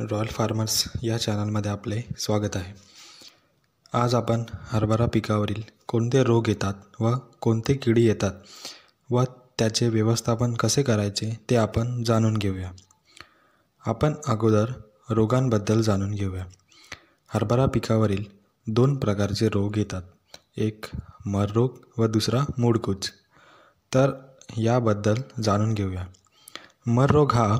royal farmers या चॅनलमध्ये आपले स्वागत आहे आज आपण हरभरा पिकावरील कोणते रोग येतात व कोणते किडी येतात व त्याचे व्यवस्थापन कसे करायचे ते आपण जाणून घेऊया आपण अगोदर रोगांबद्दल जाणून घेऊया हरभरा पिकावरील दोन प्रकारचे रोग येतात एक मर रोग व दुसरा मूडकूच तर याबद्दल जाणून घेऊया मर रोग हा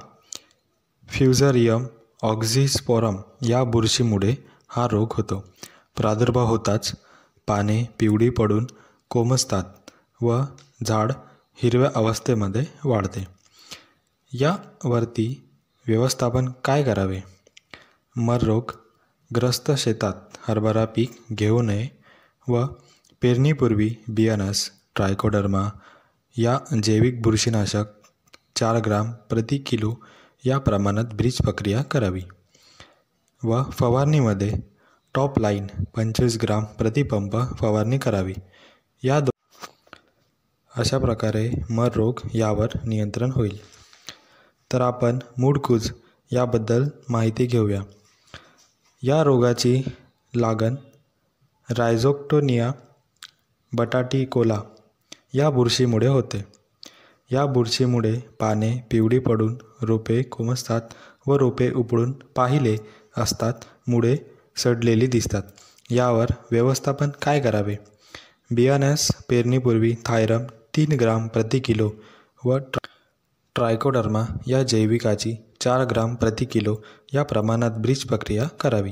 फ्युझरियम ऑक्झिस्पोरम या बुरशीमुळे हा रोग होतो प्रादुर्भाव होताच पाने पिवळी पडून कोमसतात व झाड हिरव्या अवस्थेमध्ये वाढते यावरती व्यवस्थापन काय करावे ग्रस्त शेतात हरभरा पीक घेऊ नये व पेरणीपूर्वी बियाणस ट्रायकोडर्मा या जैविक बुरशीनाशक चार ग्राम प्रति किलो या प्रमाणात ब्रिज प्रक्रिया करावी व फवारणीमध्ये टॉप लाईन पंचवीस ग्राम प्रतिपंप फवारणी करावी या दो अशा प्रकारे मर रोग यावर नियंत्रण होईल तर आपण मूडकूज याबद्दल माहिती घेऊया या रोगाची लागण रायझोक्टोनिया बटाटी कोला या बुरशीमुळे होते या बुरशीमुळे पाने पिवळी पडून रोपे कुमसतात व रोपे उपडून पाहिले असतात मुळे सडलेली दिसतात यावर व्यवस्थापन काय करावे बियाण्यास पेरणीपूर्वी थायरम तीन ग्राम प्रति किलो व ट्रायकोडर्मा या जैविकाची चार ग्राम प्रति किलो या प्रमाणात ब्रीज प्रक्रिया करावी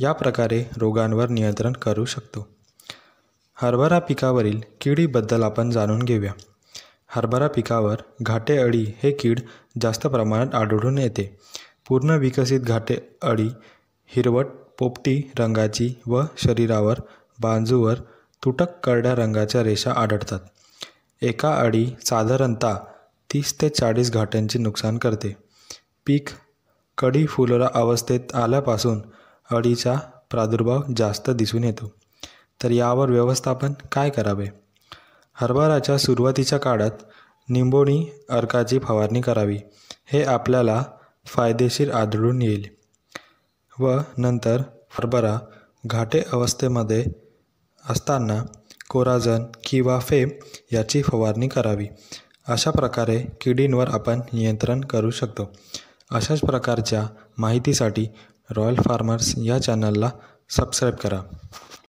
या प्रकारे रोगांवर नियंत्रण करू शकतो हरभरा पिकावरील किडीबद्दल आपण जाणून घेऊया हरभरा पिकावर घाटे अळी हे कीड जास्त प्रमाणात आढळून येते पूर्ण विकसित घाटे अळी हिरवट पोपटी रंगाची व शरीरावर बांजूवर तुटक करड्या रंगाच्या रेषा आढळतात एका अळी साधारणतः तीस ते चाळीस घाट्यांचे नुकसान करते पीक कडी फुलरा अवस्थेत आल्यापासून अळीचा प्रादुर्भाव जास्त दिसून येतो तर यावर व्यवस्थापन काय करावे हरभराच्या सुरुवातीच्या काळात निंबोणी अर्काची फवारणी करावी हे आपल्याला फायदेशीर आढळून येईल व नंतर हरभरा घाटे अवस्थेमध्ये असताना कोराजन किंवा फेम याची फवारणी करावी अशा प्रकारे किडींवर आपण नियंत्रण करू शकतो अशाच प्रकारच्या माहितीसाठी रॉयल फार्मर्स या चॅनलला सबस्क्राईब करा